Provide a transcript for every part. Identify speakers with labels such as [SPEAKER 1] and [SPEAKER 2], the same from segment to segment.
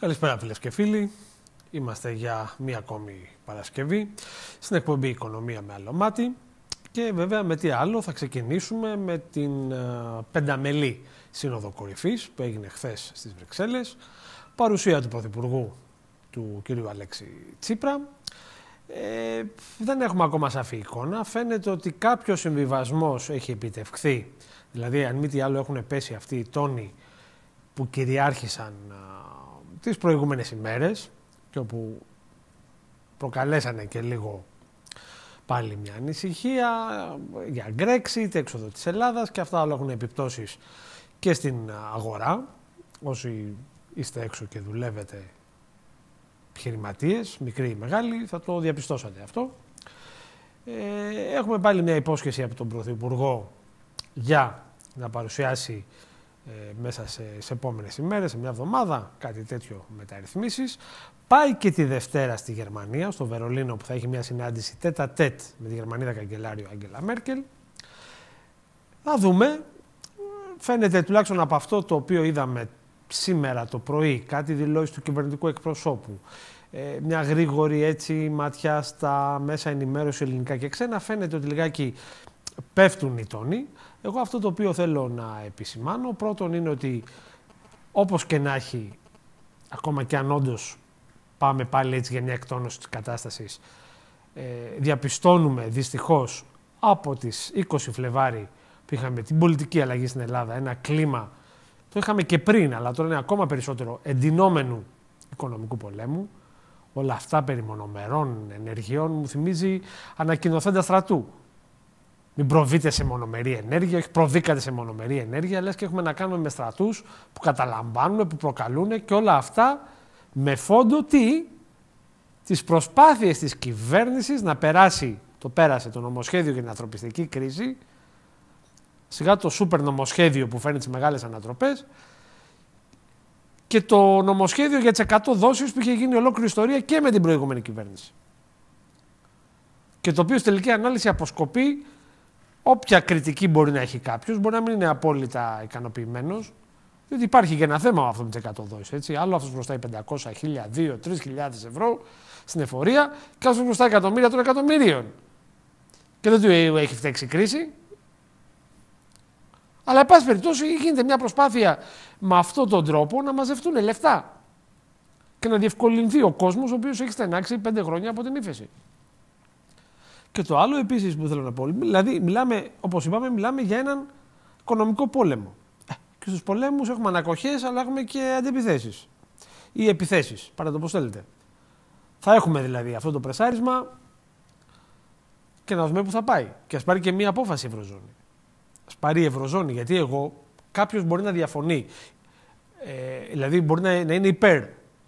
[SPEAKER 1] Καλησπέρα φίλες και φίλοι. Είμαστε για μία ακόμη Παρασκευή στην εκπομπή Οικονομία με άλλο μάτι. Και βέβαια με τι άλλο θα ξεκινήσουμε με την ε, πενταμελή σύνοδο κορυφής που έγινε χθες στις Βρυξέλλες. Παρουσία του Πρωθυπουργού του κ. Αλέξη Τσίπρα. Ε, δεν έχουμε ακόμα σαφή εικόνα. Φαίνεται ότι κάποιος συμβιβασμός έχει επιτευχθεί. Δηλαδή αν μη τι άλλο έχουν πέσει αυτοί οι τόνοι που κυριάρχησαν ε, τις προηγούμενες ημέρες και όπου προκαλέσανε και λίγο πάλι μια ανησυχία για Brexit, έξοδο της Ελλάδας και αυτά όλα έχουν επιπτώσεις και στην αγορά. Όσοι είστε έξω και δουλεύετε επιχειρηματίες, μικροί ή μεγάλοι, θα το διαπιστώσατε αυτό. Ε, έχουμε πάλι μια υπόσχεση από τον Πρωθυπουργό για να παρουσιάσει ε, μέσα σε, σε επόμενες ημέρες, σε μια εβδομάδα, κάτι τέτοιο μεταρρυθμίσεις. Πάει και τη Δευτέρα στη Γερμανία, στο Βερολίνο, που θα έχει μια συνάντηση τέτα τέτ με τη Γερμανίδα καγκελάριο Άγγελα Μέρκελ. Θα δούμε. Φαίνεται τουλάχιστον από αυτό το οποίο είδαμε σήμερα το πρωί, κάτι δηλώσεις του κυβερνητικού εκπροσώπου, ε, μια γρήγορη έτσι ματιά στα μέσα ενημέρωση ελληνικά και ξένα, φαίνεται ότι λιγάκι πέφτουν οι τόνοι. Εγώ αυτό το οποίο θέλω να επισημάνω πρώτον είναι ότι όπως και να έχει, ακόμα και αν όντως πάμε πάλι έτσι για μια εκτόνωση της κατάστασης, ε, διαπιστώνουμε δυστυχώς από τις 20 Φλεβάρι που είχαμε την πολιτική αλλαγή στην Ελλάδα, ένα κλίμα, το είχαμε και πριν, αλλά τώρα είναι ακόμα περισσότερο εντυνόμενου οικονομικού πολέμου, όλα αυτά περί μονομερών ενεργειών μου θυμίζει ανακοινωθέντα στρατού. Μην προβείτε σε μονομερή ενέργεια, όχι προβήκατε σε μονομερή ενέργεια, λες και έχουμε να κάνουμε με στρατούς που καταλαμβάνουν, που προκαλούν και όλα αυτά με φόντο τι, τις προσπάθειες της κυβέρνησης να περάσει, το πέρασε το νομοσχέδιο για την ανθρωπιστική κρίση, σιγά το σούπερ νομοσχέδιο που φέρνει τις μεγάλες ανατροπές, και το νομοσχέδιο για τις 100 δόσεις που είχε γίνει ολόκληρη ιστορία και με την προηγούμενη κυβέρνηση. Και το οποίο στη τελική ανάλυση αποσκοπεί όποια κριτική μπορεί να έχει κάποιος, μπορεί να μην είναι απόλυτα ικανοποιημένος, διότι υπάρχει και ένα θέμα αυτό με τι εκατοδόσει. Έτσι. Άλλο αυτός μπροστάει 500, 1000, 2, 3.000 ευρώ στην εφορία, και άλλο μπροστάει εκατομμύρια των εκατομμύριων. Και δεν του έχει φταίξει κρίση. Αλλά, εν πάση περιπτώσει, γίνεται μια προσπάθεια με αυτόν τον τρόπο να μαζευτούν λεφτά και να διευκολυνθεί ο κόσμος ο οποίος έχει στενάξει 5 χρόνια από την ύφεση. Και το άλλο επίσης που θέλω να πω, δηλαδή, μιλάμε, όπως είπαμε, μιλάμε για έναν οικονομικό πόλεμο. Ε, και στους πολέμους έχουμε ανακοχές, αλλά έχουμε και αντιπιθέσεις. Ή επιθέσεις, παρά το πώς θέλετε. Θα έχουμε δηλαδή αυτό το πρεσάρισμα και να δούμε πού θα πάει. Και ας πάρει και μία απόφαση η Ευρωζώνη. Ας πάρει η Ευρωζώνη, γιατί εγώ κάποιος μπορεί να διαφωνεί. Ε, δηλαδή, μπορεί να είναι υπέρ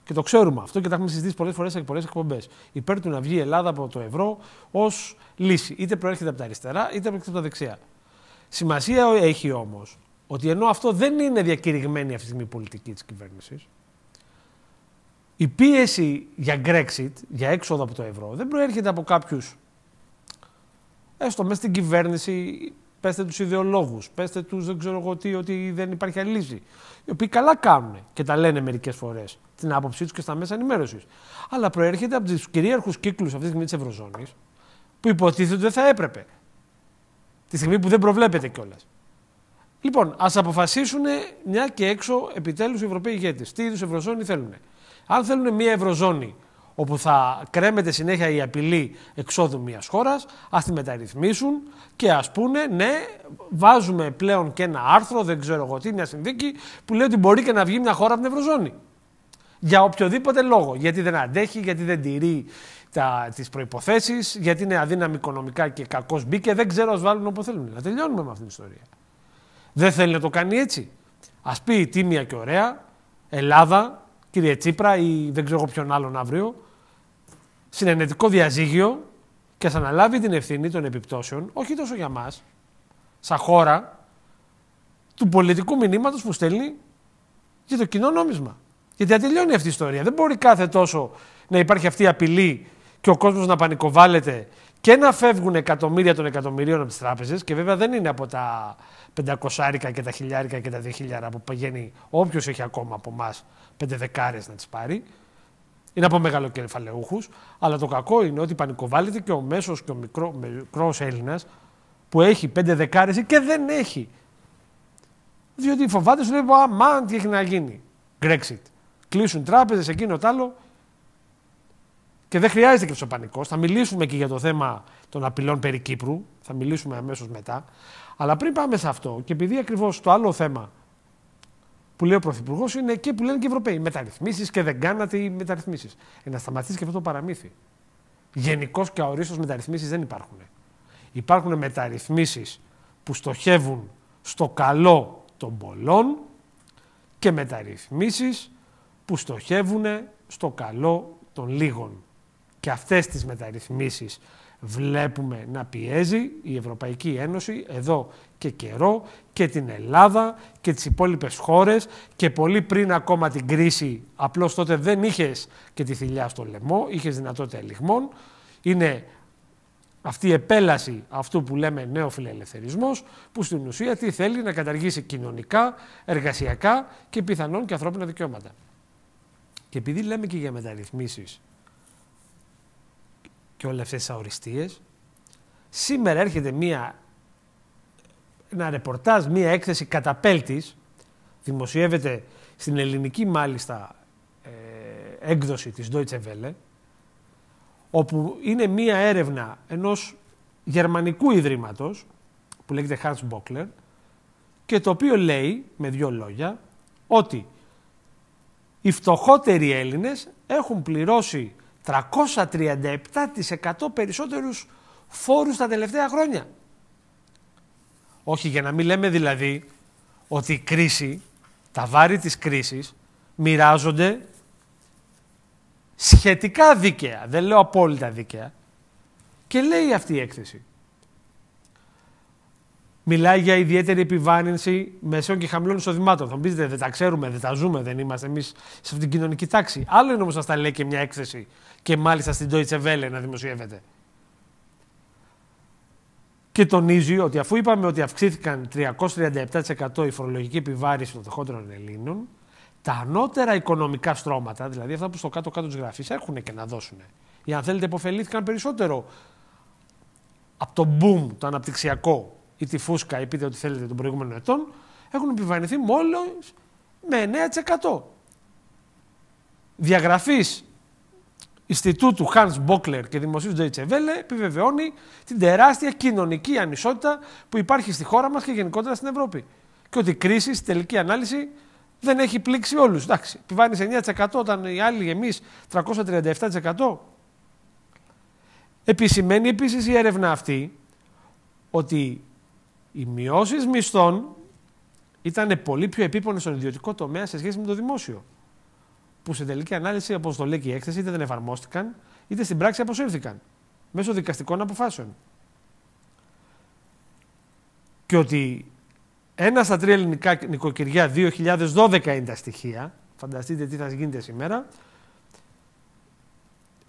[SPEAKER 1] και το ξέρουμε αυτό και τα έχουμε συζητήσει πολλές φορές σε πολλές εκπομπές. Υπέρ του να βγει η Ελλάδα από το ευρώ ως λύση. Είτε προέρχεται από τα αριστερά, είτε προέρχεται από τα δεξιά. Σημασία έχει όμως ότι ενώ αυτό δεν είναι διακηρυγμένη αυτή τη στιγμή πολιτική της κυβέρνησης, η πίεση για Brexit, για έξοδο από το ευρώ, δεν προέρχεται από κάποιους έστω μέσα στην κυβέρνηση πέστε τους ιδεολόγους, πέστε τους δεν ξέρω εγώ τι, ότι δεν υπάρχει άλλη λύση. Οι οποίοι καλά κάνουν και τα λένε μερικές φορές την άποψή τους και στα μέσα ενημέρωσης. Αλλά προέρχεται από τους κυρίαρχους κύκλους αυτής τη στιγμή της Ευρωζώνης, που υποτίθεται ότι δεν θα έπρεπε. Τη στιγμή που δεν προβλέπεται κιόλας. Λοιπόν, ας αποφασίσουν μια και έξω επιτέλους οι Ευρωπαίοι ηγέτες τι είδους Ευρωζώνη θέλουν. Αν θέλουν μια Ευρωζώνη όπου θα κρέμεται συνέχεια η απειλή εξόδου μιας χώρας, ας τη μεταρρυθμίσουν και ας πούνε ναι, βάζουμε πλέον και ένα άρθρο, δεν ξέρω εγώ τι, μια συνδίκη που λέει ότι μπορεί και να βγει μια χώρα από την Ευρωζώνη. Για οποιοδήποτε λόγο, γιατί δεν αντέχει, γιατί δεν τηρεί τα, τις προϋποθέσεις, γιατί είναι αδύναμη οικονομικά και κακός μπήκε, δεν ξέρω ας βάλουν όπου θέλουν. Να τελειώνουμε με αυτήν την ιστορία. Δεν θέλει να το κάνει έτσι. Ας πει τίμια και ωραία, Ελλάδα, κύριε Τσίπρα ή δεν ξέρω ποιον άλλον αύριο, συνενετικό διαζύγιο και θα αναλάβει την ευθύνη των επιπτώσεων, όχι τόσο για μας, σαν χώρα, του πολιτικού μηνύματος που στέλνει για το κοινό νόμισμα. Γιατί ατελειώνει αυτή η ιστορία. Δεν μπορεί κάθε τόσο να υπάρχει αυτή η απειλή και ο κόσμος να πανικοβάλλεται και να φεύγουν εκατομμύρια των εκατομμυρίων από τις τράπεζες, και βέβαια δεν είναι από τα πεντακοσάρικα και τα χιλιάρικα και τα 2000 που πηγαίνει όποιος έχει ακόμα από εμάς πέντε δεκάρες να τις πάρει. Είναι από μεγαλοκεφαλαιούχους. Αλλά το κακό είναι ότι πανικοβάλλεται και ο μέσος και ο μικρό Έλληνας που έχει πέντε δεκάρες και δεν έχει. Διότι φοβάται, σου λέει: Αμάν, τι έχει να γίνει. Brexit. Κλείσουν τράπεζες, εκείνο το άλλο. Και δεν χρειάζεται και πανικός, Θα μιλήσουμε και για το θέμα των απειλών περί Κύπρου. Θα μιλήσουμε αμέσως μετά. Αλλά πριν πάμε σε αυτό, και επειδή ακριβώς το άλλο θέμα που λέει ο Πρωθυπουργός είναι και που λένε και οι Ευρωπαίοι. Μεταρρυθμίσεις και δεν κάνατε οι μεταρρυθμίσεις. Ε, να σταματήσει και αυτό το παραμύθι. Γενικώς και αορίστως μεταρρυθμίσεις δεν υπάρχουν. Υπάρχουν μεταρρυθμίσεις που στοχεύουν στο καλό των πολλών και μεταρρυθμίσεις που στοχεύουν στο καλό των λίγων και αυτές τις μεταρρυθμίσεις βλέπουμε να πιέζει η Ευρωπαϊκή Ένωση εδώ και καιρό και την Ελλάδα και τις υπόλοιπες χώρες και πολύ πριν ακόμα την κρίση απλώς τότε δεν είχες και τη θηλιά στο λαιμό, είχες δυνατότητα ελιγμών. Είναι αυτή η επέλαση αυτού που λέμε νέο φιλελευθερισμός που στην ουσία τι θέλει να καταργήσει κοινωνικά, εργασιακά και πιθανόν και ανθρώπινα δικαιώματα. Και επειδή λέμε και για μεταρρυθμίσεις και όλες αυτές τις Σήμερα έρχεται μία, ένα ρεπορτάζ, μία έκθεση καταπέλτης, δημοσιεύεται στην ελληνική μάλιστα ε, έκδοση της Deutsche Welle, όπου είναι μία έρευνα ενός γερμανικού ιδρύματος, που λέγεται Hans Bockler, και το οποίο λέει, με δύο λόγια, ότι οι φτωχότεροι Έλληνες έχουν πληρώσει 337% περισσότερους φόρους τα τελευταία χρόνια. Όχι για να μην λέμε δηλαδή ότι η κρίση, τα βάρη της κρίσης μοιράζονται σχετικά δίκαια, δεν λέω απόλυτα δίκαια. Και λέει αυτή η έκθεση μιλάει για ιδιαίτερη επιβάρυνση μεσαίων και χαμηλών εισοδημάτων. Θα μου πείτε, δεν τα ξέρουμε, δεν τα ζούμε, δεν είμαστε εμείς σε αυτήν την κοινωνική τάξη. Άλλο είναι όμως να τα λέει και μια έκθεση και μάλιστα στην Deutsche Welle να δημοσιεύεται. Και τονίζει ότι αφού είπαμε ότι αυξήθηκαν 337% η φορολογική επιβάρυνση των φτωχότερων Ελλήνων, τα ανώτερα οικονομικά στρώματα, δηλαδή αυτά που στο κάτω-κάτω της γραφής έχουν και να δώσουν. Ή αν θέλετε, υποφελήθηκαν περισσότερο από το boom, το αναπτυξιακό ή τη φούσκα ή πείτε ό,τι θέλετε των προηγούμενων ετών, έχουν επιβαρυνθεί μόλις με 9%. Διαγραφής Ινστιτούτου Hans Μπόκλερ και Δημοσίου Ντέιτσε Βέλε επιβεβαιώνει την τεράστια κοινωνική ανισότητα που υπάρχει στη χώρα μας και γενικότερα στην Ευρώπη. Και ότι η κρίση στη τελική ανάλυση δεν έχει πλήξει όλους. Εντάξει, σε 9% όταν οι άλλοι εμείς 337%. Επισημαίνει επίσης η έρευνα αυτή ότι οι μειώσεις μισθών ήταν πολύ πιο επίπονες στον ιδιωτικό τομέα σε σχέση με το δημόσιο. Που σε τελική ανάλυση, όπως το λέει και η έκθεση, είτε δεν εφαρμόστηκαν, είτε στην πράξη αποσύρθηκαν μέσω δικαστικών αποφάσεων. Και ότι ένα στα τρία ελληνικά νοικοκυριά 2012 είναι τα στοιχεία, φανταστείτε τι θα γίνεται σήμερα,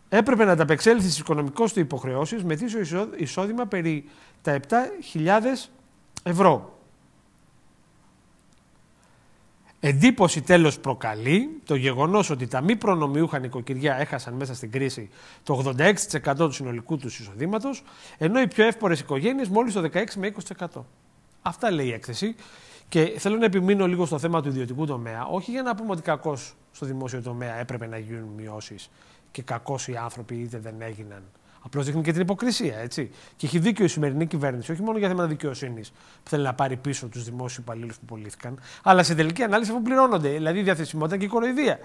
[SPEAKER 1] έπρεπε να ανταπεξέλθει στις οικονομικέ του υποχρεώσεις με τίσο εισόδημα περί τα 7.000 ευρώ. Εντύπωση τέλος προκαλεί το γεγονός ότι τα μη προνομιούχα νοικοκυριά έχασαν μέσα στην κρίση το 86% του συνολικού τους εισοδήματος, ενώ οι πιο εύπορες οικογένειες μόλις το 16 με 20%. Αυτά λέει η έκθεση. Και θέλω να επιμείνω λίγο στο θέμα του ιδιωτικού τομέα, όχι για να πούμε ότι κακώς στο δημόσιο τομέα έπρεπε να γίνουν μειώσεις και κακώς οι άνθρωποι είτε δεν έγιναν Απλώς δείχνει και την υποκρισία. Έτσι. Και έχει δίκιο η σημερινή κυβέρνηση, όχι μόνο για θέματα δικαιοσύνης, που θέλει να πάρει πίσω τους δημόσιους υπαλλήλους που πωλήθηκαν, αλλά σε τελική ανάλυση αφού πληρώνονται. Δηλαδή η διαθεσιμότητα και η κοροϊδία.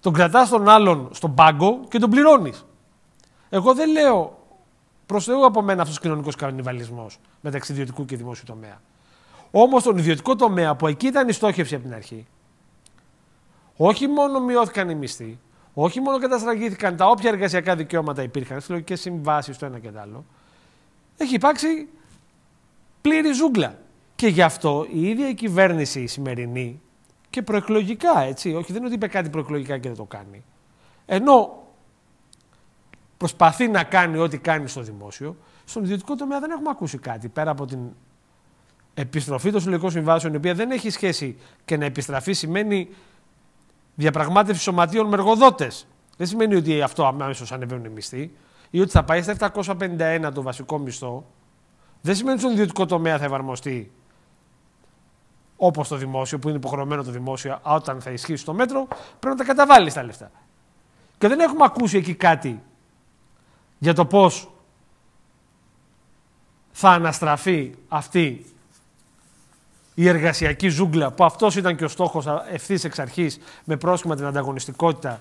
[SPEAKER 1] Τον κρατάς τον άλλον στον πάγκο και τον πληρώνεις. Εγώ δεν λέω προ Θεού από μένα αυτός ο κοινωνικός κανιβαλισμός μεταξύ ιδιωτικού και δημόσιου τομέα. Όμως τον ιδιωτικό τομέα που εκεί ήταν η στόχευση από την αρχή, όχι μόνο μειώθηκαν οι μισθοί, όχι μόνο καταστραγήθηκαν τα όποια εργασιακά δικαιώματα υπήρχαν, συλλογικές συμβάσεις το ένα και το άλλο, έχει υπάρξει πλήρη ζούγκλα. Και γι' αυτό η ίδια η κυβέρνηση η σημερινή και προεκλογικά, έτσι, όχι δεν είναι ότι είπε κάτι προεκλογικά και δεν το κάνει. Ενώ προσπαθεί να κάνει ό,τι κάνει στο δημόσιο, στον ιδιωτικό τομέα δεν έχουμε ακούσει κάτι πέρα από την επιστροφή των συλλογικών συμβάσεων, η οποία δεν έχει σχέση και να επιστραφεί σημαίνει διαπραγμάτευση σωματείων με εργοδότες. Δεν σημαίνει ότι αυτό αμέσως ανεβαίνουν οι μισθοί ή ότι θα πάει στα 751 το βασικό μισθό. Δεν σημαίνει ότι στον ιδιωτικό τομέα θα εφαρμοστεί όπως το δημόσιο, που είναι υποχρεωμένο το δημόσιο, όταν θα ισχύσει το μέτρο, πρέπει να τα καταβάλεις τα λεφτά. Και δεν έχουμε ακούσει εκεί κάτι για το πώς θα αναστραφεί αυτή η εργασιακή ζούγκλα, που αυτός ήταν και ο στόχος ευθύς εξ αρχής με πρόσχημα την ανταγωνιστικότητα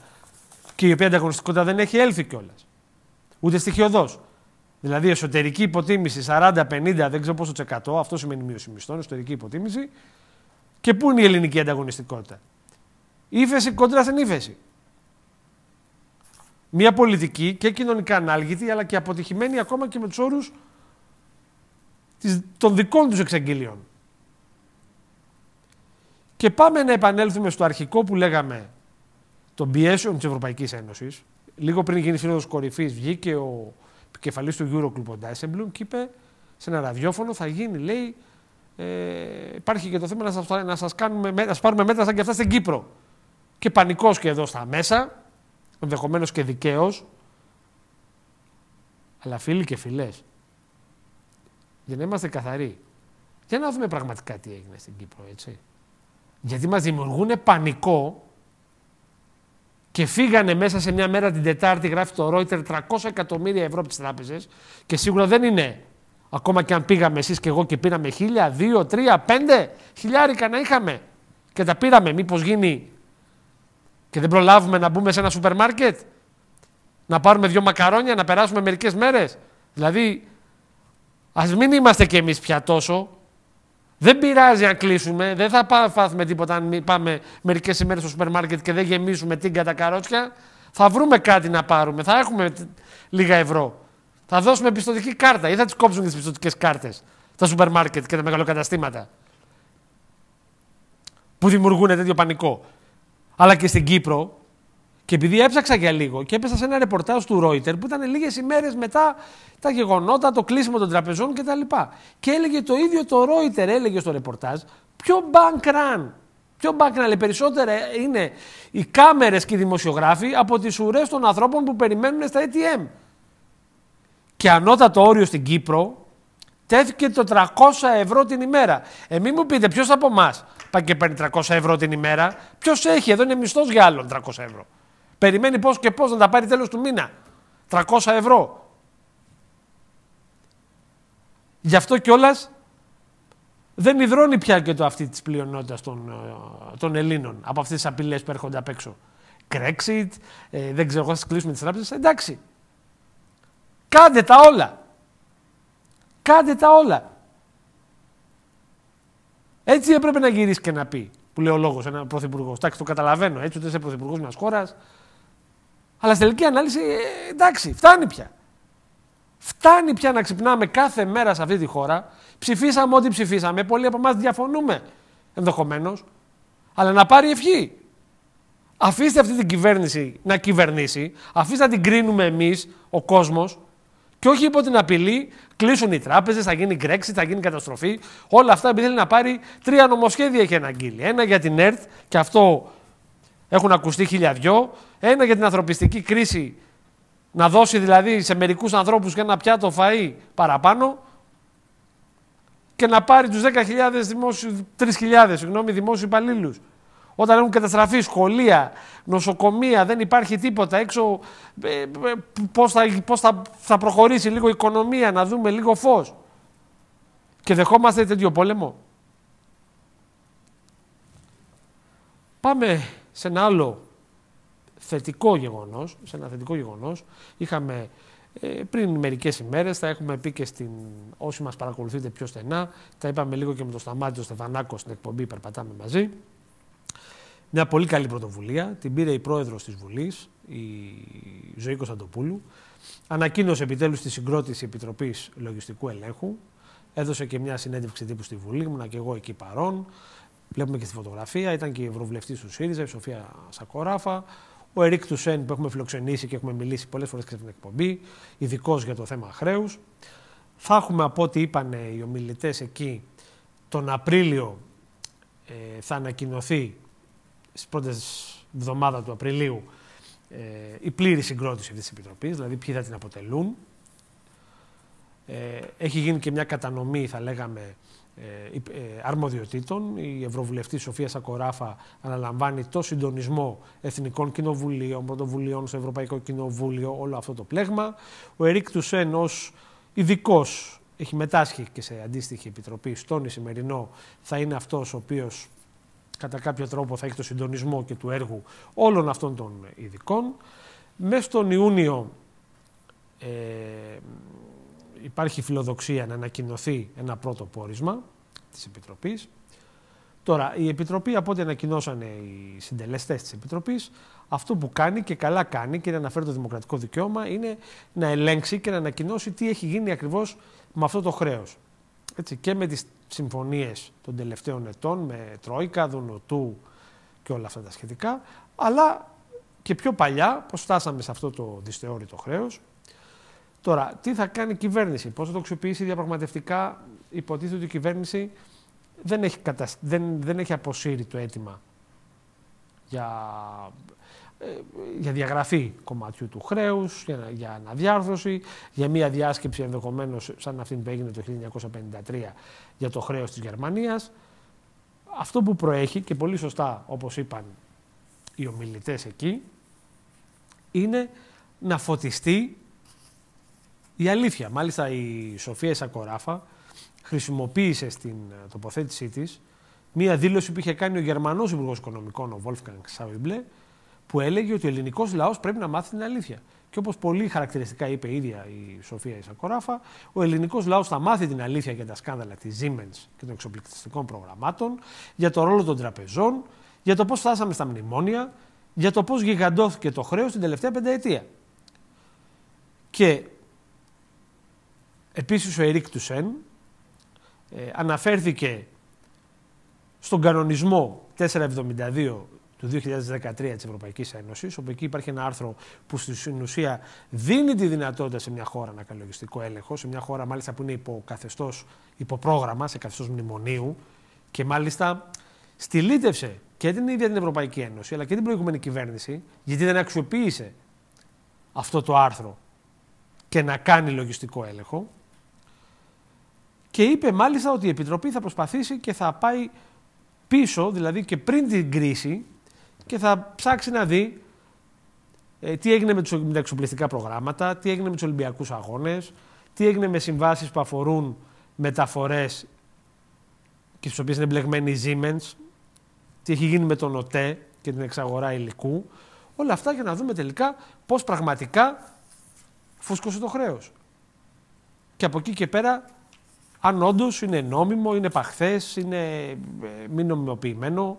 [SPEAKER 1] και η οποία ανταγωνιστικότητα δεν έχει έλθει κιόλας. Ούτε στοιχειοδός. Δηλαδή εσωτερική υποτίμηση 40-50, δεν ξέρω πόσο τσεκατό, αυτό σημαίνει μείωση μισθών, εσωτερική υποτίμηση. Και πού είναι η ελληνική ανταγωνιστικότητα. Ήφεση κόντρα στην ύφεση. Μια πολιτική και κοινωνικά ανάλγητη, αλλά και αποτυχημένη ακόμα και με τους όρους των δικών τους εξαγγελίων. Και πάμε να επανέλθουμε στο αρχικό που λέγαμε των πιέσεων της Ευρωπαϊκής Ένωσης. Λίγο πριν γίνει σύνοδος κορυφής, βγήκε ο επικεφαλής του Euroclub, ο Ντάισεμπλουμ, και είπε σε ένα ραδιόφωνο θα γίνει, λέει, ε, υπάρχει και το θέμα να σας, να σας, πάρουμε μέτρα σαν και αυτά στην Κύπρο. Και πανικός και εδώ στα μέσα, ενδεχομένως και δικαίως. Αλλά φίλοι και φίλε. για να είμαστε καθαροί, για να δούμε πραγματικά τι έγινε στην Κύπρο, έτσι γιατί μας δημιουργούν πανικό και φύγανε μέσα σε μια μέρα την Τετάρτη, γράφει το Reuters, 300 εκατομμύρια ευρώ από τις τράπεζες. Και σίγουρα δεν είναι. Ακόμα και αν πήγαμε εσείς και εγώ και πήραμε χίλια, δύο, τρία, πέντε χιλιάρικα να είχαμε. Και τα πήραμε. Μήπως γίνει και δεν προλάβουμε να μπούμε σε ένα σούπερ μάρκετ, να πάρουμε δύο μακαρόνια, να περάσουμε μερικές μέρες. Δηλαδή, ας μην είμαστε κι εμείς πια τόσο δεν πειράζει αν κλείσουμε. Δεν θα πάθουμε τίποτα αν πάμε μερικές ημέρες στο σούπερ μάρκετ και δεν γεμίσουμε την τα καρότσια. Θα βρούμε κάτι να πάρουμε. Θα έχουμε λίγα ευρώ. Θα δώσουμε πιστοτική κάρτα ή θα τις κόψουν τις πιστοτικές κάρτες στα σούπερ μάρκετ και τα μεγαλοκαταστήματα. Που δημιουργούν τέτοιο πανικό. Αλλά και στην Κύπρο και επειδή έψαξα για λίγο και έπεσα σε ένα ρεπορτάζ του Ρόιτερ που ήταν λίγες ημέρες μετά τα γεγονότα, το κλείσιμο των τραπεζών κτλ. Και, και έλεγε το ίδιο το Ρόιτερ, έλεγε στο ρεπορτάζ, ποιο bank run. Πιο bank run, λέει, είναι οι κάμερες και οι δημοσιογράφοι από τις ουρές των ανθρώπων που περιμένουν στα ATM. Και ανώτατο όριο στην Κύπρο τέθηκε το 300 ευρώ την ημέρα. Ε, μην μου πείτε, ποιος από εμάς πάει και παίρνει 300 ευρώ την ημέρα. Ποιος έχει, εδώ είναι μισθός για άλλον 300 ευρώ. Περιμένει πώς και πώς να τα πάρει τέλος του μήνα. 300 ευρώ. Γι' αυτό κιόλας δεν υδρώνει πια και το αυτή της πλειονότητας των, ε, των Ελλήνων από αυτές τις απειλές που έρχονται απ' έξω. Κρέξιτ, ε, δεν ξέρω, εγώ θα κλείσουμε τις τράπεζε. Εντάξει. Κάντε τα όλα. Κάντε τα όλα. Έτσι έπρεπε να γυρίσει και να πει, που λέει ο λόγος, ένα πρωθυπουργός. Εντάξει, το καταλαβαίνω. Έτσι, ούτε είσαι πρωθυπουργός μιας χώρας, αλλά στην τελική ανάλυση, ε, εντάξει, φτάνει πια. Φτάνει πια να ξυπνάμε κάθε μέρα σε αυτή τη χώρα. Ψηφίσαμε ό,τι ψηφίσαμε. Πολλοί από εμάς διαφωνούμε ενδεχομένως. Αλλά να πάρει ευχή. Αφήστε αυτή την κυβέρνηση να κυβερνήσει. Αφήστε να την κρίνουμε εμείς, ο κόσμος. Και όχι υπό την απειλή, κλείσουν οι τράπεζες, θα γίνει Brexit, θα γίνει καταστροφή. Όλα αυτά επειδή θέλει να πάρει τρία νομοσχέδια έχει αναγγείλει. Ένα για την ΕΡΤ, και αυτό έχουν ακουστεί χιλιαδιό. Ένα για την ανθρωπιστική κρίση, να δώσει δηλαδή σε μερικούς ανθρώπους και ένα πιάτο φαΐ παραπάνω και να πάρει τους 10.000 δημόσιου, 3.000 συγγνώμη, δημόσιους υπαλλήλους. Όταν έχουν καταστραφεί σχολεία, νοσοκομεία, δεν υπάρχει τίποτα έξω, ε, ε, Πώς πώς, θα, θα, προχωρήσει λίγο η οικονομία, να δούμε λίγο φως. Και δεχόμαστε τέτοιο πόλεμο. Πάμε σε ένα άλλο θετικό γεγονός, σε ένα θετικό είχαμε ε, πριν μερικές ημέρες, τα έχουμε πει και στην, όσοι μας παρακολουθείτε πιο στενά, τα είπαμε λίγο και με το Σταμάτιο Στεφανάκο στην εκπομπή «Περπατάμε μαζί». Μια πολύ καλή πρωτοβουλία, την πήρε η πρόεδρος της Βουλής, η Ζωή Κωνσταντοπούλου, ανακοίνωσε επιτέλους τη συγκρότηση Επιτροπής Λογιστικού Ελέγχου, έδωσε και μια συνέντευξη τύπου στη Βουλή, ήμουνα και εγώ εκεί παρόν. Βλέπουμε και στη φωτογραφία, ήταν και η ευρωβουλευτή του ΣΥΡΙΖΑ, η Σοφία Σακοράφα. Ο Ερικ Τουσέν που έχουμε φιλοξενήσει και έχουμε μιλήσει πολλές φορές και στην εκπομπή, ειδικός για το θέμα χρέους. Θα έχουμε από ό,τι είπαν οι ομιλητές εκεί τον Απρίλιο ε, θα ανακοινωθεί στις πρώτες εβδομάδα του Απριλίου ε, η πλήρη συγκρότηση αυτής της επιτροπής, δηλαδή ποιοι θα την αποτελούν. Ε, έχει γίνει και μια κατανομή, θα λέγαμε, ε, ε, αρμοδιοτήτων. Η Ευρωβουλευτής Σοφία Σακοράφα αναλαμβάνει το συντονισμό εθνικών κοινοβουλίων, πρωτοβουλίων στο Ευρωπαϊκό Κοινοβούλιο, όλο αυτό το πλέγμα. Ο Ερίκ Τουσέν ως ειδικός έχει μετάσχει και σε αντίστοιχη επιτροπή στον Ισημερινό, θα είναι αυτός ο οποίος κατά κάποιο τρόπο θα έχει το συντονισμό και του έργου όλων αυτών των ειδικών. Μέσα στον Ιούνιο ε, υπάρχει φιλοδοξία να ανακοινωθεί ένα πρώτο πόρισμα της Επιτροπής. Τώρα, η Επιτροπή, από ό,τι ανακοινώσανε οι συντελεστές της Επιτροπής, αυτό που κάνει και καλά κάνει και να αναφέρει το δημοκρατικό δικαίωμα είναι να ελέγξει και να ανακοινώσει τι έχει γίνει ακριβώς με αυτό το χρέος. Και με τις συμφωνίες των τελευταίων ετών, με Τρόικα, Δουνοτού και όλα αυτά τα σχετικά, αλλά και πιο παλιά, πώς φτάσαμε σε αυτό το δυσθεώρητο χρέος, Τώρα, τι θα κάνει η κυβέρνηση, πώς θα το αξιοποιήσει διαπραγματευτικά, υποτίθεται ότι η κυβέρνηση δεν έχει, κατα... δεν, δεν έχει αποσύρει το αίτημα για, ε, για διαγραφή κομματιού του χρέους, για, για αναδιάρθρωση, για μια διάσκεψη ενδεχομένως σαν αυτή που έγινε το 1953 για το χρέος της Γερμανίας. Αυτό που προέχει και πολύ σωστά όπως είπαν οι ομιλητές εκεί είναι να φωτιστεί η αλήθεια. Μάλιστα η Σοφία Σακοράφα χρησιμοποίησε στην ε, τοποθέτησή της μία δήλωση που είχε κάνει ο Γερμανός Υπουργός Οικονομικών, ο Βόλφκαν Σάουιμπλε, που έλεγε ότι ο ελληνικός λαός πρέπει να μάθει την αλήθεια. Και όπως πολύ χαρακτηριστικά είπε η ίδια η Σοφία Ισακοράφα, ο ελληνικός λαός θα μάθει την αλήθεια για τα σκάνδαλα της Siemens και των εξοπλιστικών προγραμμάτων, για το ρόλο των τραπεζών, για το πώς φτάσαμε στα μνημόνια, για το πώς γιγαντώθηκε το χρέος την τελευταία πενταετία. Και Επίσης ο Ερίκ Τουσέν ε, αναφέρθηκε στον κανονισμό 472 του 2013 της Ευρωπαϊκής Ένωσης, όπου εκεί υπάρχει ένα άρθρο που στην ουσία δίνει τη δυνατότητα σε μια χώρα να κάνει λογιστικό έλεγχο, σε μια χώρα μάλιστα που είναι υπό καθεστώς, υποπρόγραμμα, σε καθεστώς μνημονίου και μάλιστα στηλίτευσε και την ίδια την Ευρωπαϊκή Ένωση αλλά και την προηγούμενη κυβέρνηση γιατί δεν αξιοποίησε αυτό το άρθρο και να κάνει λογιστικό έλεγχο και είπε μάλιστα ότι η Επιτροπή θα προσπαθήσει και θα πάει πίσω, δηλαδή και πριν την κρίση, και θα ψάξει να δει ε, τι έγινε με, τους, με τα εξοπλιστικά προγράμματα, τι έγινε με τους Ολυμπιακούς αγώνες, τι έγινε με συμβάσεις που αφορούν μεταφορές και στις οποίες είναι εμπλεγμένη η Siemens, τι έχει γίνει με τον ΟΤΕ και την εξαγορά υλικού. Όλα αυτά για να δούμε τελικά πώς πραγματικά φούσκωσε το χρέος. Και από εκεί και πέρα αν όντως είναι νόμιμο, είναι παχθές, είναι ε, μη νομιμοποιημένο.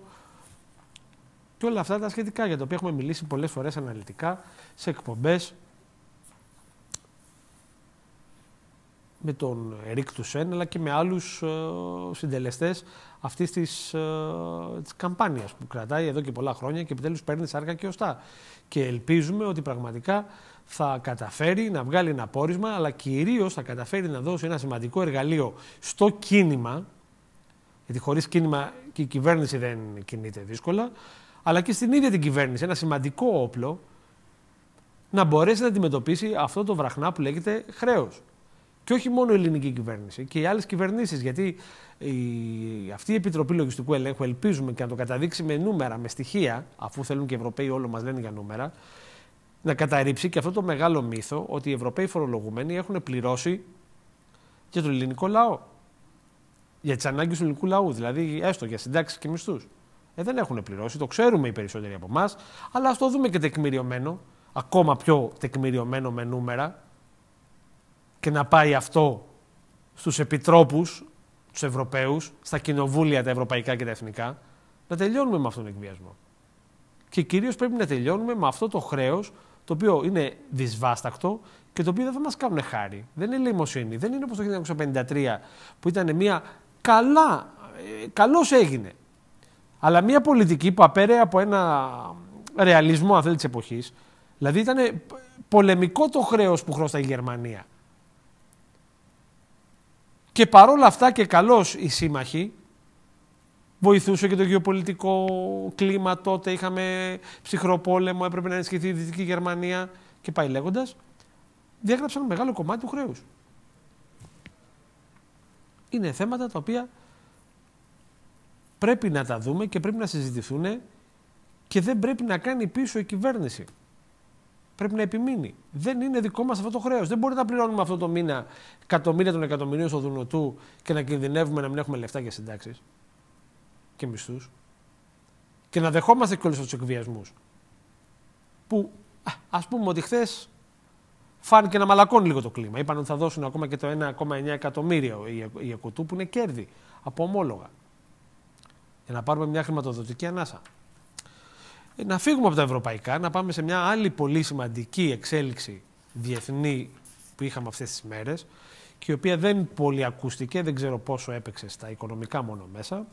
[SPEAKER 1] Και όλα αυτά τα σχετικά για τα οποία έχουμε μιλήσει πολλές φορές αναλυτικά σε εκπομπές. με τον Ρίκ Τουσέν αλλά και με άλλους ε, συντελεστές αυτής ε, της, καμπάνιας που κρατάει εδώ και πολλά χρόνια και επιτέλους παίρνει σάρκα και οστά. Και ελπίζουμε ότι πραγματικά θα καταφέρει να βγάλει ένα πόρισμα, αλλά κυρίως θα καταφέρει να δώσει ένα σημαντικό εργαλείο στο κίνημα, γιατί χωρίς κίνημα και η κυβέρνηση δεν κινείται δύσκολα, αλλά και στην ίδια την κυβέρνηση ένα σημαντικό όπλο να μπορέσει να αντιμετωπίσει αυτό το βραχνά που λέγεται χρέος. Και όχι μόνο η ελληνική κυβέρνηση, και οι άλλες κυβερνήσεις. Γιατί η, αυτή η Επιτροπή Λογιστικού Ελέγχου, ελπίζουμε και να το καταδείξει με νούμερα, με στοιχεία, αφού θέλουν και οι Ευρωπαίοι όλο μας λένε για νούμερα, να καταρρύψει και αυτό το μεγάλο μύθο ότι οι Ευρωπαίοι φορολογουμένοι έχουν πληρώσει και τον ελληνικό λαό. Για τις ανάγκες του ελληνικού λαού, δηλαδή έστω για συντάξεις και μισθούς. Ε, δεν έχουν πληρώσει, το ξέρουμε οι περισσότεροι από εμάς, αλλά αυτό δούμε και τεκμηριωμένο, ακόμα πιο τεκμηριωμένο με νούμερα, και να πάει αυτό στους επιτρόπους, τους Ευρωπαίους, στα κοινοβούλια τα ευρωπαϊκά και τα εθνικά, να τελειώνουμε με αυτόν τον εκβιασμό. Και κυρίως πρέπει να τελειώνουμε με αυτό το χρέος το οποίο είναι δυσβάστακτο και το οποίο δεν θα μας κάνουν χάρη. Δεν είναι λιμοσύνη. Δεν είναι όπως το 1953 που ήταν μια καλά. Ε, καλώς έγινε. Αλλά μια πολιτική που απέρεε από ένα ρεαλισμό, αν της εποχής. Δηλαδή ήταν πολεμικό το χρέος που χρωστάει η Γερμανία. Και παρόλα αυτά και καλώς οι σύμμαχοι βοηθούσε και το γεωπολιτικό κλίμα τότε. Είχαμε ψυχρό πόλεμο, έπρεπε να ενισχυθεί η Δυτική Γερμανία και πάει λέγοντας. Διέγραψαν μεγάλο κομμάτι του χρέους. Είναι θέματα τα οποία πρέπει να τα δούμε και πρέπει να συζητηθούν και δεν πρέπει να κάνει πίσω η κυβέρνηση. Πρέπει να επιμείνει. Δεν είναι δικό μας αυτό το χρέος. Δεν μπορεί να πληρώνουμε αυτό το μήνα εκατομμύρια των εκατομμυρίων στο Δουνουτού και να κινδυνεύουμε να μην έχουμε λεφτά για συντάξεις και μισθούς και να δεχόμαστε κιόλα τους εκβιασμούς. Που α πούμε ότι χθες φάνηκε να μαλακώνει λίγο το κλίμα. Είπαν ότι θα δώσουν ακόμα και το 1,9 εκατομμύριο η Εκοτού που είναι κέρδη από ομόλογα. Για να πάρουμε μια χρηματοδοτική ανάσα. Ε, να φύγουμε από τα ευρωπαϊκά, να πάμε σε μια άλλη πολύ σημαντική εξέλιξη διεθνή που είχαμε αυτές τις μέρες, και η οποία δεν πολύ ακούστηκε, δεν ξέρω πόσο έπαιξε στα οικονομικά μόνο μέσα.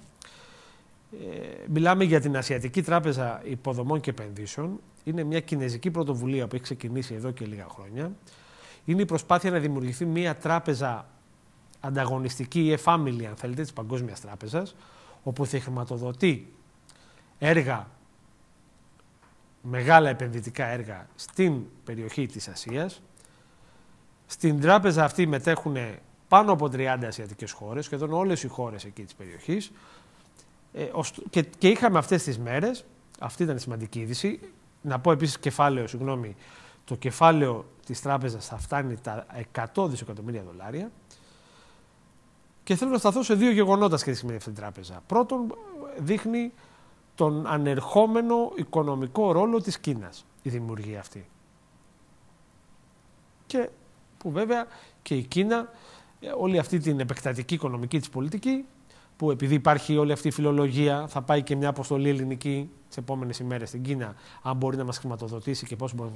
[SPEAKER 1] Ε, μιλάμε για την Ασιατική Τράπεζα Υποδομών και Επενδύσεων. Είναι μια κινέζικη πρωτοβουλία που έχει ξεκινήσει εδώ και λίγα χρόνια. Είναι η προσπάθεια να δημιουργηθεί μια τράπεζα ανταγωνιστική εφάμιλη αν θέλετε, της Παγκόσμιας Τράπεζας, όπου θα χρηματοδοτεί έργα, μεγάλα επενδυτικά έργα στην περιοχή της Ασίας. Στην τράπεζα αυτή μετέχουν πάνω από 30 ασιατικές χώρες, σχεδόν όλες οι χώρες εκεί της περιοχής. Ε, και, και είχαμε αυτές τις μέρες, αυτή ήταν η σημαντική είδηση, να πω επίσης κεφάλαιο, συγγνώμη, το κεφάλαιο της τράπεζας θα φτάνει τα 100 δισεκατομμύρια δολάρια και θέλω να σταθώ σε δύο γεγονότα σχετικά με αυτή την τράπεζα. Πρώτον, δείχνει τον ανερχόμενο οικονομικό ρόλο της Κίνας η δημιουργία αυτή. Και που βέβαια και η Κίνα ε, όλη αυτή την επεκτατική οικονομική της πολιτική που επειδή υπάρχει όλη αυτή η φιλολογία, θα πάει και μια αποστολή ελληνική τις επόμενες ημέρες στην Κίνα, αν μπορεί να μας χρηματοδοτήσει και πόσο, μπορεί,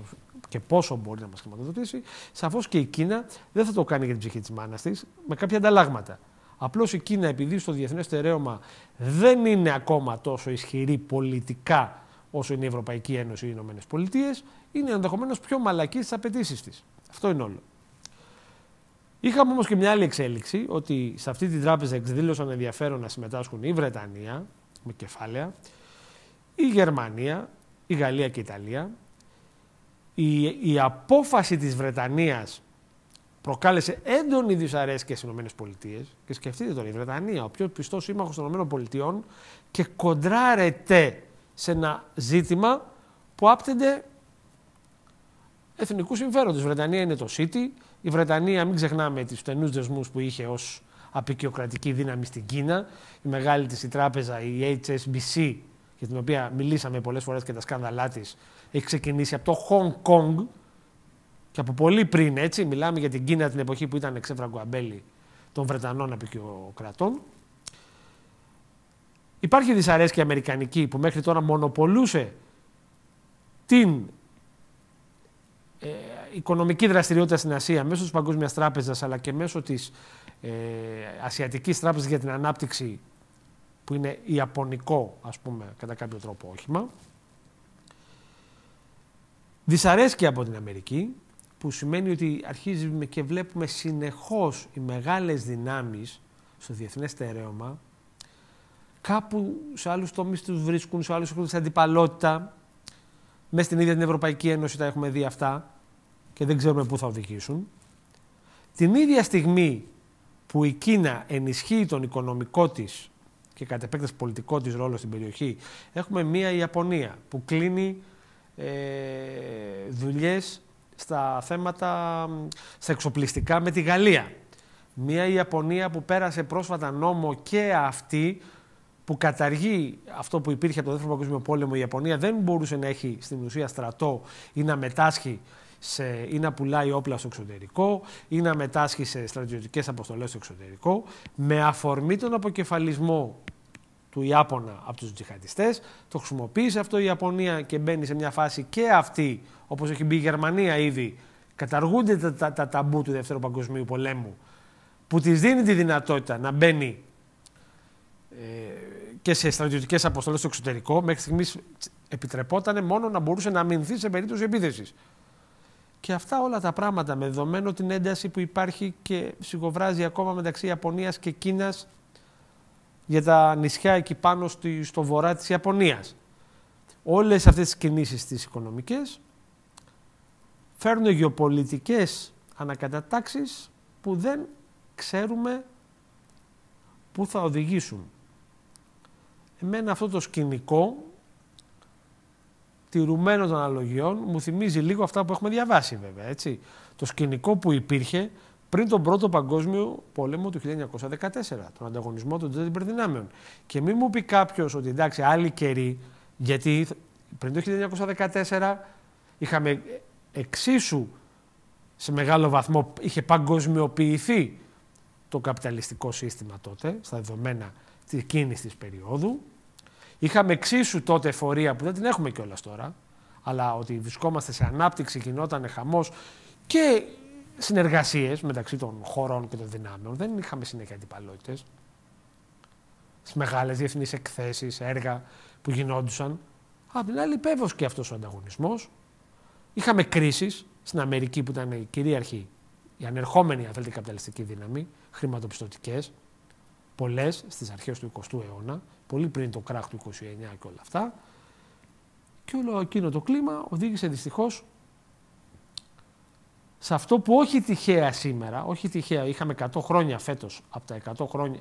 [SPEAKER 1] και πόσο μπορεί να μας χρηματοδοτήσει. Σαφώς και η Κίνα δεν θα το κάνει για την ψυχή της μάνας της, με κάποια ανταλλάγματα. Απλώς η Κίνα, επειδή στο διεθνές στερέωμα δεν είναι ακόμα τόσο ισχυρή πολιτικά όσο είναι η Ευρωπαϊκή Ένωση ή οι Ηνωμένες Πολιτείες, είναι ενδεχομένως πιο μαλακή στις απαιτήσεις της. Αυτό είναι όλο. Είχαμε όμως και μια άλλη εξέλιξη ότι σε αυτή την τράπεζα εκδήλωσαν ενδιαφέρον να συμμετάσχουν η Βρετανία με κεφάλαια, η Γερμανία, η Γαλλία και η Ιταλία. Η, απόφαση της Βρετανίας προκάλεσε έντονη δυσαρέσκεια στις ΗΠΑ. Και σκεφτείτε τον η Βρετανία, ο πιο πιστός σύμμαχος των ΗΠΑ και κοντράρεται σε ένα ζήτημα που άπτεται εθνικού συμφέροντο. Η Βρετανία είναι το City. Η Βρετανία, μην ξεχνάμε του στενούς δεσμούς που είχε ως απεικιοκρατική δύναμη στην Κίνα. Η μεγάλη της τράπεζα, η HSBC, για την οποία μιλήσαμε πολλές φορές και τα σκάνδαλά της, έχει ξεκινήσει από το Hong Kong και από πολύ πριν έτσι. Μιλάμε για την Κίνα την εποχή που ήταν εξέφραγκο αμπέλη των Βρετανών απεικιοκρατών. Υπάρχει δυσαρέσκεια αμερικανική που μέχρι τώρα μονοπολούσε την ε, οικονομική δραστηριότητα στην Ασία μέσω της Παγκόσμιας Τράπεζας αλλά και μέσω της ε, Ασιατικής Τράπεζας για την Ανάπτυξη που είναι ιαπωνικό ας πούμε κατά κάποιο τρόπο όχημα. Δυσαρέσκεια από την Αμερική που σημαίνει ότι αρχίζουμε και βλέπουμε συνεχώς οι μεγάλες δυνάμεις στο διεθνές στερέωμα κάπου σε άλλους τομείς τους βρίσκουν, σε άλλους έχουν αντιπαλότητα μέσα στην ίδια την Ευρωπαϊκή Ένωση τα έχουμε δει αυτά και δεν ξέρουμε πού θα οδηγήσουν. Την ίδια στιγμή που η Κίνα ενισχύει τον οικονομικό της και κατ' επέκταση πολιτικό της ρόλο στην περιοχή, έχουμε μία Ιαπωνία που κλείνει ε, δουλειές στα θέματα, στα εξοπλιστικά με τη Γαλλία. Μία Ιαπωνία που πέρασε πρόσφατα νόμο και αυτή που καταργεί αυτό που υπήρχε από το Δεύτερο Παγκόσμιο Πόλεμο, η Ιαπωνία δεν μπορούσε να έχει στην ουσία στρατό ή να μετάσχει σε, ή να πουλάει όπλα στο εξωτερικό ή να μετάσχει σε στρατιωτικές αποστολές στο εξωτερικό με αφορμή τον αποκεφαλισμό του Ιάπωνα από τους τζιχαντιστές. Το χρησιμοποίησε αυτό η Ιαπωνία και μπαίνει σε μια φάση και αυτή, όπως έχει μπει η Γερμανία ήδη, καταργούνται τα, τα, ταμπού του Δεύτερου Παγκοσμίου Πολέμου, που της δίνει τη δυνατότητα να μπαίνει ε, και σε στρατιωτικές αποστολές στο εξωτερικό, μέχρι στιγμής επιτρεπόταν μόνο να μπορούσε να αμυνθεί σε περίπτωση επίθεσης. Και αυτά όλα τα πράγματα με δεδομένο την ένταση που υπάρχει και σιγοβράζει ακόμα μεταξύ Ιαπωνίας και Κίνας για τα νησιά εκεί πάνω στο βορρά της Ιαπωνίας. Όλες αυτές τις κινήσεις τις οικονομικές φέρνουν γεωπολιτικές ανακατατάξεις που δεν ξέρουμε πού θα οδηγήσουν. Εμένα αυτό το σκηνικό, τηρουμένος των αναλογιών, μου θυμίζει λίγο αυτά που έχουμε διαβάσει βέβαια, έτσι. Το σκηνικό που υπήρχε πριν τον Πρώτο Παγκόσμιο Πόλεμο του 1914, τον ανταγωνισμό των τέτοιων υπερδυνάμεων. Και μην μου πει κάποιος ότι εντάξει, άλλοι καιροί, γιατί πριν το 1914 είχαμε εξίσου σε μεγάλο βαθμό είχε παγκοσμιοποιηθεί το καπιταλιστικό σύστημα τότε, στα δεδομένα της εκείνης της περίοδου. Είχαμε εξίσου τότε εφορία που δεν την έχουμε κιόλας τώρα, αλλά ότι βρισκόμαστε σε ανάπτυξη, γινόταν χαμός και συνεργασίες μεταξύ των χωρών και των δυνάμεων. Δεν είχαμε συνέχεια αντιπαλότητες. Στις μεγάλες διεθνείς εκθέσεις, έργα που γινόντουσαν. Απ' την άλλη, και αυτός ο ανταγωνισμός. Είχαμε κρίσεις στην Αμερική που ήταν η κυρίαρχη, η ανερχόμενη αν καπιταλιστική δύναμη, χρηματοπιστωτικές, πολλές στις αρχές του 20ου αιώνα, πολύ πριν το κράχ του 29 και όλα αυτά. Και όλο εκείνο το κλίμα οδήγησε δυστυχώς σε αυτό που όχι τυχαία σήμερα, όχι τυχαία, είχαμε 100 χρόνια φέτος από τα 100 χρόνια,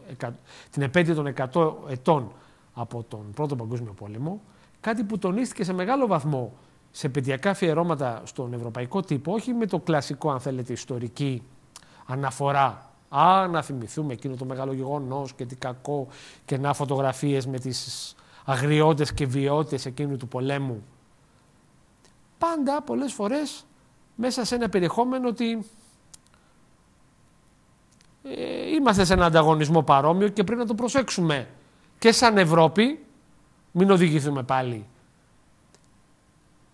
[SPEAKER 1] την επέτειο των 100 ετών από τον Πρώτο Παγκόσμιο Πόλεμο, κάτι που τονίστηκε σε μεγάλο βαθμό σε παιδιακά αφιερώματα στον ευρωπαϊκό τύπο, όχι με το κλασικό, αν θέλετε, ιστορική αναφορά Α, να θυμηθούμε εκείνο το μεγάλο γεγονός και τι κακό και να φωτογραφίες με τις αγριώτες και βιώτε εκείνου του πολέμου. Πάντα πολλές φορές μέσα σε ένα περιεχόμενο ότι ε, είμαστε σε έναν ανταγωνισμό παρόμοιο και πρέπει να το προσέξουμε. Και σαν Ευρώπη, μην οδηγηθούμε πάλι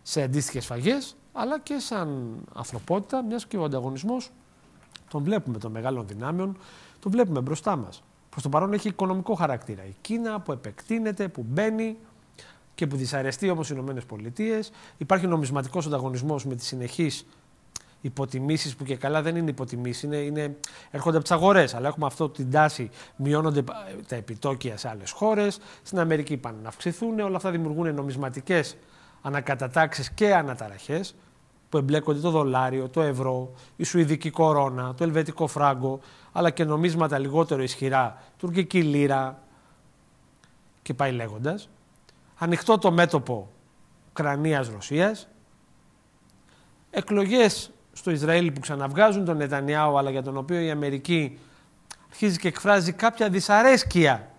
[SPEAKER 1] σε αντίστοιχες φαγές, αλλά και σαν ανθρωπότητα, μιας και ο ανταγωνισμός τον βλέπουμε των μεγάλων δυνάμεων, τον βλέπουμε μπροστά μας. Προς το παρόν έχει οικονομικό χαρακτήρα. Η Κίνα που επεκτείνεται, που μπαίνει και που δυσαρεστεί όπω οι Ηνωμένες Πολιτείες. Υπάρχει νομισματικός ανταγωνισμός με τις συνεχείς υποτιμήσεις που και καλά δεν είναι υποτιμήσεις, είναι, είναι, έρχονται από τις αγορές. Αλλά έχουμε αυτό την τάση, μειώνονται τα επιτόκια σε άλλες χώρες. Στην Αμερική πάνε να αυξηθούν. Όλα αυτά δημιουργούν νομισματικές ανακατατάξεις και αναταραχές που εμπλέκονται το δολάριο, το ευρώ, η σουηδική κορώνα, το ελβετικό φράγκο, αλλά και νομίσματα λιγότερο ισχυρά, τουρκική λίρα και πάει λέγοντας. Ανοιχτό το μετωπο ουκρανια Ρωσία. Εκλογές στο Ισραήλ που ξαναβγάζουν τον Νετανιάου αλλά για τον οποίο η Αμερική αρχίζει και εκφράζει κάποια δυσαρέσκεια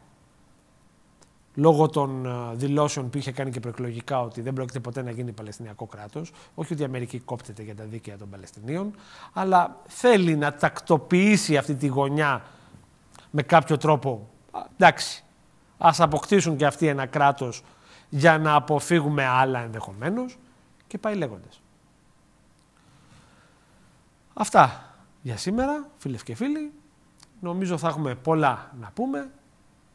[SPEAKER 1] λόγω των ε, δηλώσεων που είχε κάνει και προεκλογικά ότι δεν πρόκειται ποτέ να γίνει Παλαιστινιακό κράτος. Όχι ότι η Αμερική κόπτεται για τα δίκαια των Παλαιστινίων, αλλά θέλει να τακτοποιήσει αυτή τη γωνιά με κάποιο τρόπο. Εντάξει, ας αποκτήσουν και αυτοί ένα κράτος για να αποφύγουμε άλλα ενδεχομένως και πάει λέγοντας. Αυτά για σήμερα, φίλες και φίλοι. Νομίζω θα έχουμε πολλά να πούμε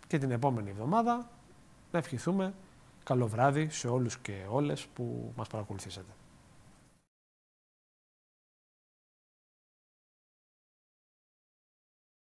[SPEAKER 1] και την επόμενη εβδομάδα να ευχηθούμε καλό βράδυ σε όλους και όλες που μας παρακολουθήσατε.